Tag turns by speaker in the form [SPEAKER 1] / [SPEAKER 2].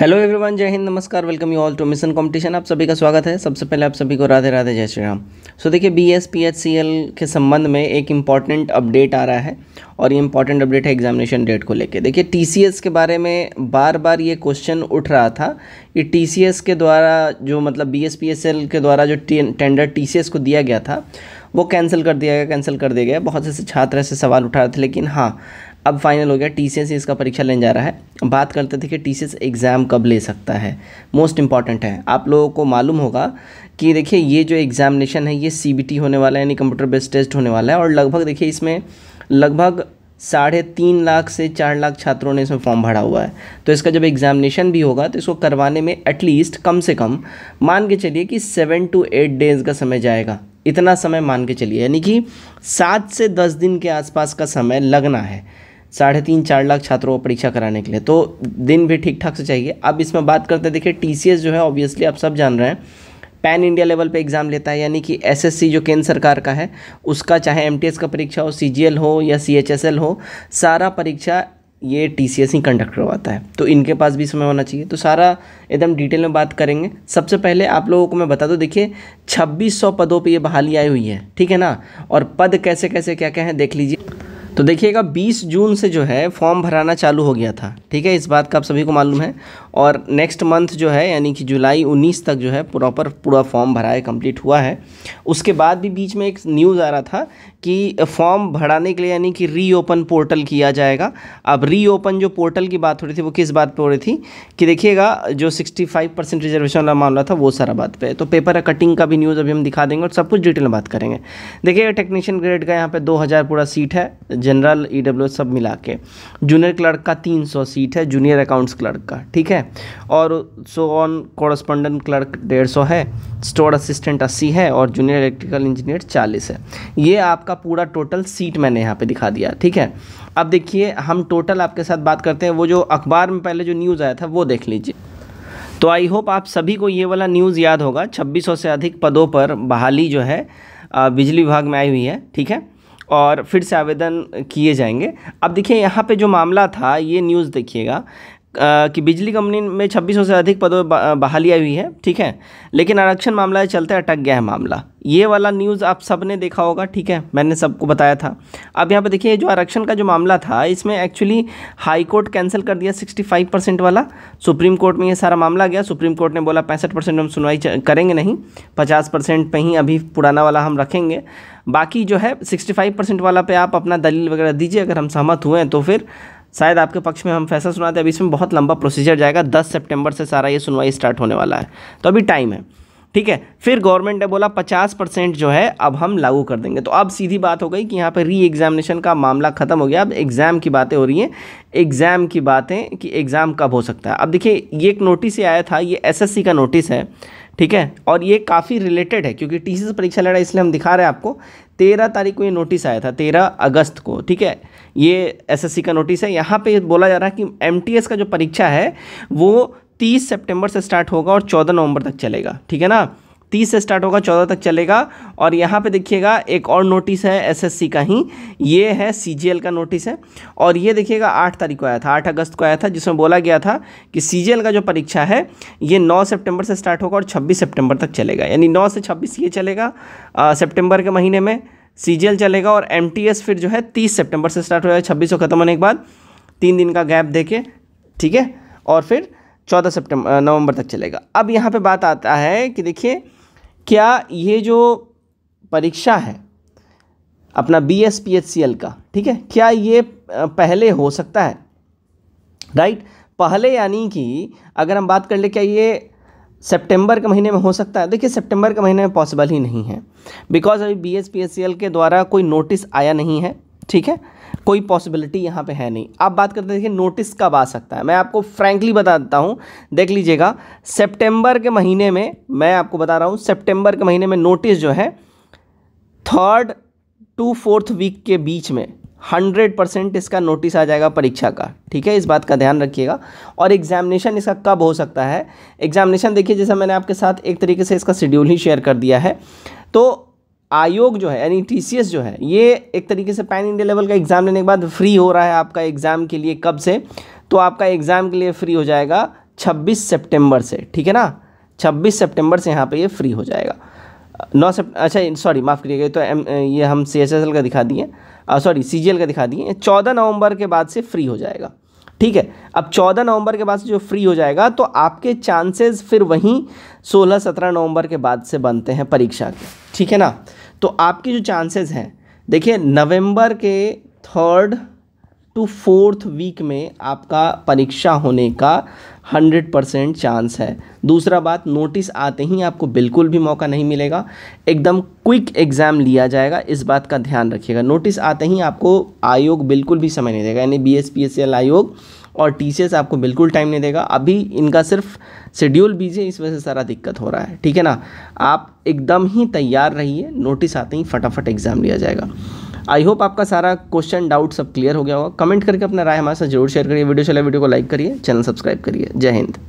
[SPEAKER 1] hello everyone जय हिंद नमस्कार welcome you all to mission competition आप सभी का स्वागत है सबसे पहले आप सभी को राधे राधे जय श्री राम सो देखिए B S P H C L के संबंध में एक इम्पॉर्टेंट अपडेट आ रहा है और ये इम्पॉर्टेंट अपडेट है एग्जामिनेशन डेट को लेके देखिए टी सी एस के बारे में बार बार ये क्वेश्चन उठ रहा था कि टी सी एस के द्वारा जो मतलब B S P S L के द्वारा जो टेंडर टी सी एस को दिया गया था वो कैंसिल कर दिया गया कैंसिल कर दिया गया बहुत से छात्र ऐसे सवाल उठा रहे थे लेकिन हाँ अब फाइनल हो गया टी सी एस इसका परीक्षा लेने जा रहा है बात करते थे कि टी सी एस एग्ज़ाम कब ले सकता है मोस्ट इंपॉर्टेंट है आप लोगों को मालूम होगा कि देखिए ये जो एग्ज़ामिनेशन है ये सी बी टी होने वाला है यानी कंप्यूटर बेस्ड टेस्ट होने वाला है और लगभग देखिए इसमें लगभग साढ़े तीन लाख से चार लाख छात्रों ने इसमें फॉर्म भरा हुआ है तो इसका जब एग्ज़ामिनेशन भी होगा तो इसको करवाने में एटलीस्ट कम से कम मान के चलिए कि सेवन टू एट डेज़ का समय जाएगा इतना समय मान के चलिए यानी कि सात से दस दिन के आसपास का समय लगना है साढ़े तीन चार लाख छात्रों को परीक्षा कराने के लिए तो दिन भी ठीक ठाक से चाहिए अब इसमें बात करते हैं देखिए टी जो है ऑब्वियसली आप सब जान रहे हैं पैन इंडिया लेवल पे एग्ज़ाम लेता है यानी कि एसएससी जो केंद्र सरकार का है उसका चाहे एमटीएस का परीक्षा हो सीजीएल हो या सीएचएसएल हो सारा परीक्षा ये टी सी एस ही कंडक्ट करवाता है तो इनके पास भी समय होना चाहिए तो सारा एकदम डिटेल में बात करेंगे सबसे पहले आप लोगों को मैं बता दूँ देखिए 2600 पदों पे ये बहाली आई हुई है ठीक है ना और पद कैसे कैसे क्या क्या है देख लीजिए तो देखिएगा 20 जून से जो है फॉर्म भराना चालू हो गया था ठीक है इस बात का आप सभी को मालूम है और नेक्स्ट मंथ जो है यानी कि जुलाई 19 तक जो है प्रॉपर पूरा फॉर्म भरा है कंप्लीट हुआ है उसके बाद भी बीच में एक न्यूज़ आ रहा था कि फॉर्म भराने के लिए यानी कि रीओपन पोर्टल किया जाएगा अब रीओपन जो पोर्टल की बात हो रही थी वो किस बात पर हो रही थी कि देखिएगा जो 65 परसेंट रिजर्वेशन वाला मामला था वो सारा बात पे है तो पेपर कटिंग का भी न्यूज़ अभी हम दिखा देंगे और सब कुछ डिटेल में बात करेंगे देखिएगा टेक्नीशियन ग्रेड का यहाँ पर दो पूरा सीट है जनरल ई e सब मिला के जूनियर क्लर्क का 300 सीट है जूनियर अकाउंट्स क्लर्क का ठीक है और सो ऑन कॉरस्पॉन्डेंट क्लर्क डेढ़ सौ है स्टोर असिस्टेंट 80 है और जूनियर इलेक्ट्रिकल इंजीनियर 40 है ये आपका पूरा टोटल सीट मैंने यहाँ पे दिखा दिया ठीक है अब देखिए हम टोटल आपके साथ बात करते हैं वो जो अखबार में पहले जो न्यूज़ आया था वो देख लीजिए तो आई होप आप सभी को ये वाला न्यूज़ याद होगा 2600 से अधिक पदों पर बहाली जो है बिजली विभाग में आई हुई है ठीक है और फिर से आवेदन किए जाएंगे अब देखिए यहाँ पे जो मामला था ये न्यूज़ देखिएगा कि बिजली कंपनी में 2600 से अधिक पदों बहाली आई हुई है ठीक है लेकिन आरक्षण मामला चलते अटक गया है मामला ये वाला न्यूज़ आप सब ने देखा होगा ठीक है मैंने सबको बताया था अब यहाँ पर देखिए जो आरक्षण का जो मामला था इसमें एक्चुअली हाई कोर्ट कैंसिल कर दिया 65 परसेंट वाला सुप्रीम कोर्ट में ये सारा मामला गया सुप्रीम कोर्ट ने बोला पैंसठ परसेंट हम सुनवाई करेंगे नहीं पचास परसेंट पर ही अभी पुराना वाला हम रखेंगे बाकी जो है सिक्सटी फाइव परसेंट वाला पे आप अपना दलील वगैरह दीजिए अगर हम सहमत हुए हैं तो फिर शायद आपके पक्ष में हम फैसला सुनाते हैं अभी इसमें बहुत लंबा प्रोसीजर जाएगा दस सेप्टेम्बर से सारा ये सुनवाई स्टार्ट होने वाला है तो अभी टाइम है ठीक है फिर गवर्नमेंट ने बोला पचास परसेंट जो है अब हम लागू कर देंगे तो अब सीधी बात हो गई कि यहाँ पर री एग्जामिनेशन का मामला ख़त्म हो गया अब एग्ज़ाम की बातें हो रही हैं एग्ज़ाम की बातें कि एग्ज़ाम कब हो सकता है अब देखिए ये एक नोटिस ही आया था ये एसएससी का नोटिस है ठीक है और ये काफ़ी रिलेटेड है क्योंकि टी परीक्षा लड़ा इसलिए हम दिखा रहे हैं आपको तेरह तारीख को ये नोटिस आया था तेरह अगस्त को ठीक है ये एसएससी का नोटिस है यहाँ पे बोला जा रहा है कि एमटीएस का जो परीक्षा है वो तीस सितंबर से स्टार्ट होगा और चौदह नवंबर तक चलेगा ठीक है ना तीस से स्टार्ट होगा चौदह तक चलेगा और यहाँ पे देखिएगा एक और नोटिस है एसएससी का ही ये है सीजीएल का नोटिस है और ये देखिएगा आठ तारीख को आया था आठ अगस्त को आया था जिसमें बोला गया था कि सीजीएल का जो परीक्षा है ये नौ सेप्टेम्बर से स्टार्ट होगा और छब्बीस सेप्टेम्बर तक चलेगा यानी नौ से छब्बीस ये चलेगा सेप्टेम्बर के महीने में सी चलेगा और एम फिर जो है तीस सेप्टेम्बर से स्टार्ट हो जाएगा छब्बीस को खत्म होने के बाद तीन दिन का गैप दे के ठीक है और फिर चौदह सितंबर नवंबर तक चलेगा अब यहाँ पे बात आता है कि देखिए क्या ये जो परीक्षा है अपना B S P H C L का ठीक है क्या ये पहले हो सकता है राइट पहले यानी कि अगर हम बात कर ले क्या ये सितंबर के महीने में हो सकता है देखिए सितंबर के महीने में पॉसिबल ही नहीं है बिकॉज अभी B S P S C L के द्वारा कोई नोटिस आया नहीं है ठीक है कोई पॉसिबिलिटी यहाँ पे है नहीं आप बात करते देखिए नोटिस कब आ सकता है मैं आपको फ्रैंकली बता देता हूँ देख लीजिएगा सितंबर के महीने में मैं आपको बता रहा हूँ सितंबर के महीने में नोटिस जो है थर्ड टू फोर्थ वीक के बीच में हंड्रेड परसेंट इसका नोटिस आ जाएगा परीक्षा का ठीक है इस बात का ध्यान रखिएगा और एग्जामिनेशन इसका कब हो सकता है एग्जामिनेशन देखिए जैसा मैंने आपके साथ एक तरीके से इसका शेड्यूल ही शेयर कर दिया है तो आयोग जो है यानी टी जो है ये एक तरीके से पैन इंडिया लेवल का एग्ज़ाम लेने के बाद फ्री हो रहा है आपका एग्ज़ाम के लिए कब से तो आपका एग्ज़ाम के लिए फ्री हो जाएगा 26 सितंबर से ठीक है ना 26 सितंबर से यहाँ पे ये फ्री हो जाएगा नौ सेप्ट अच्छा सॉरी माफ़ करिएगा तो एम ये हम सी एस एस एल का दिखा दिए सॉरी सी जी एल का दिखा दिए चौदह नवंबर के बाद से फ्री हो जाएगा ठीक है अब चौदह नवंबर के बाद से जो फ्री हो जाएगा तो आपके चांसेस फिर वहीं सोलह सत्रह नवंबर के बाद से बनते हैं परीक्षा के ठीक है ना तो आपके जो चांसेस हैं देखिए नवंबर के थर्ड टू फोर्थ वीक में आपका परीक्षा होने का हंड्रेड परसेंट चांस है दूसरा बात नोटिस आते ही आपको बिल्कुल भी मौका नहीं मिलेगा एकदम क्विक एग्ज़ाम लिया जाएगा इस बात का ध्यान रखिएगा नोटिस आते ही आपको आयोग बिल्कुल भी समय नहीं देगा यानी B S P S L आयोग और टी आपको बिल्कुल टाइम नहीं देगा अभी इनका सिर्फ शेड्यूल बीजिए इस वजह से सारा दिक्कत हो रहा है ठीक है ना आप एकदम ही तैयार रहिए नोटिस आते ही फटाफट एग्ज़ाम लिया जाएगा आई होप आपका सारा क्वेश्चन डाउट सब क्लियर हो गया होगा कमेंट करके अपना राय हमारे साथ जरूर शेयर करिए वीडियो चला वीडियो को लाइक करिए चैनल सब्सक्राइब करिए जय हिंद